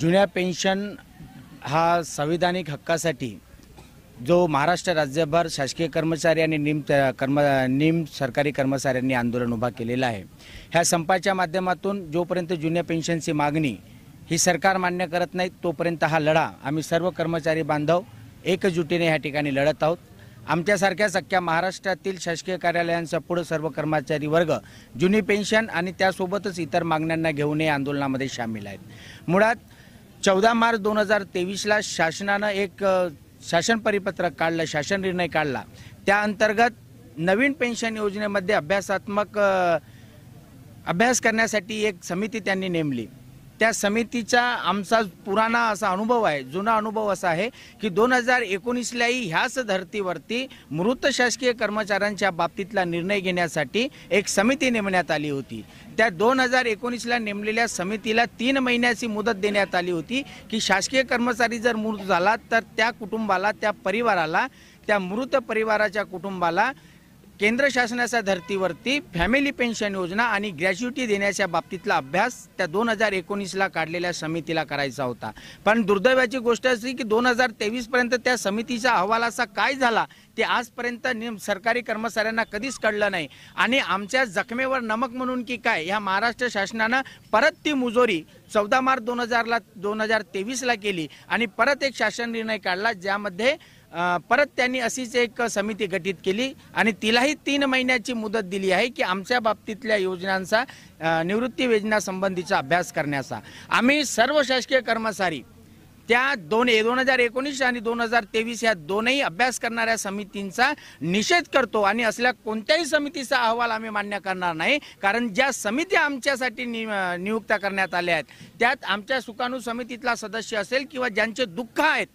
जुन्या पेन्शन हा संविधानिक हक्कासाठी जो महाराष्ट्र राज्यभर शासकीय कर्मचारी आणि निम कर्म निम सरकारी कर्मचाऱ्यांनी आंदोलन उभा केलेलं आहे ह्या संपाच्या माध्यमातून जोपर्यंत जुन्या पेन्शनची मागणी ही सरकार मान्य करत नाही तोपर्यंत हा लढा आम्ही सर्व कर्मचारी बांधव एकजुटीने ह्या ठिकाणी लढत आहोत आमच्यासारख्याच अख्ख्या महाराष्ट्रातील शासकीय कार्यालयांचा पुढं सर्व कर्मचारी वर्ग जुनी पेन्शन आणि त्यासोबतच इतर मागण्यांना घेऊन हे आंदोलनामध्ये सामील आहेत मुळात चौदा मार्च दोन हजार तेवीसला शासनानं एक शासन परिपत्रक काढलं शासन निर्णय काढला त्या अंतर्गत नवीन पेन्शन योजनेमध्ये अभ्यासात्मक अभ्यास करण्यासाठी एक समिती त्यांनी नेमली त्या समितीचा आमचा पुराणा असा अनुभव आहे जुना अनुभव असा आहे की दोन हजार एकोणीसलाही ह्याच धर्तीवरती मृत शासकीय कर्मचाऱ्यांच्या बाबतीतला निर्णय घेण्यासाठी एक समिती नेमण्यात आली होती त्या दोन हजार एकोणीसला नेमलेल्या समितीला तीन महिन्याची मुदत देण्यात आली होती की शासकीय कर्मचारी जर मृत झाला तर त्या कुटुंबाला त्या परिवाराला त्या मृत परिवाराच्या कुटुंबाला केंद्र शासनाच्या धर्तीवरती फॅमिली पेन्शन योजना आणि ग्रॅज्युटी देण्याच्या बाबतीतला अभ्यास त्या दोन हजार एकोणीसला काढलेल्या समितीला करायचा होता पण दुर्दैवाची गोष्ट अशी की दोन हजार तेवीसपर्यंत त्या समितीचा अहवालाचा काय झाला ते आजपर्यंत सरकारी कर्मचाऱ्यांना कधीच कळलं नाही आणि आमच्या जखमेवर नमक म्हणून की काय या महाराष्ट्र शासनानं परत ती मुजोरी चौदा मार्च दोन हजारला दोन हजार तेवीसला केली आणि परत एक शासन निर्णय काढला ज्यामध्ये परत त्यांनी अशीच एक समिती गठीत केली आणि तिलाही तीन महिन्याची मुदत दिली आहे की आमच्या बाबतीतल्या योजनांचा निवृत्ती योजनासंबंधीचा अभ्यास करण्याचा आम्ही सर्व शासकीय कर्मचारी त्या दोन दोन हजार एकोणीस आणि दोन हजार तेवीस या दोनही अभ्यास करणाऱ्या समितींचा निषेध करतो आणि असल्या कोणत्याही समितीचा अहवाल आम्ही मान्य करणार नाही कारण ज्या समित्या आमच्यासाठी नि नियुक्त करण्यात आल्या आहेत त्यात आमच्या सुकाणू समितीतला सदस्य असेल किंवा ज्यांचे दुःख आहेत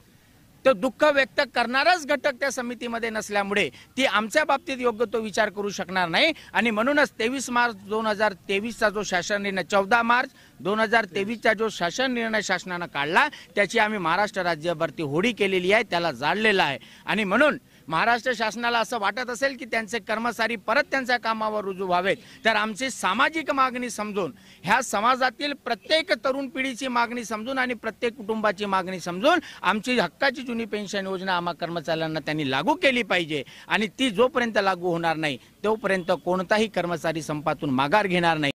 तो दुःख व्यक्त करणारच घटक त्या समितीमध्ये नसल्यामुळे ती आमच्या बाबतीत योग्य तो विचार करू शकणार नाही आणि म्हणूनच तेवीस मार्च दोन हजार तेवीसचा जो शासन निर्णय चौदा मार्च दोन हजार तेवीसचा जो शासन निर्णय शासनानं काढला त्याची आम्ही महाराष्ट्र राज्यभरती होडी केलेली आहे त्याला जाळलेला आहे आणि म्हणून महाराष्ट्र शासनाला असं वाटत असेल की त्यांचे कर्मचारी परत त्यांच्या कामावर रुजू व्हावेत तर आमची सामाजिक मागणी समजून ह्या समाजातील प्रत्येक तरुण पिढीची मागणी समजून आणि प्रत्येक कुटुंबाची मागणी समजून आमची हक्काची जुनी पेन्शन योजना आम्हा कर्मचाऱ्यांना त्यांनी लागू केली पाहिजे आणि ती जोपर्यंत लागू होणार नाही तोपर्यंत कोणताही कर्मचारी संपातून माघार घेणार नाही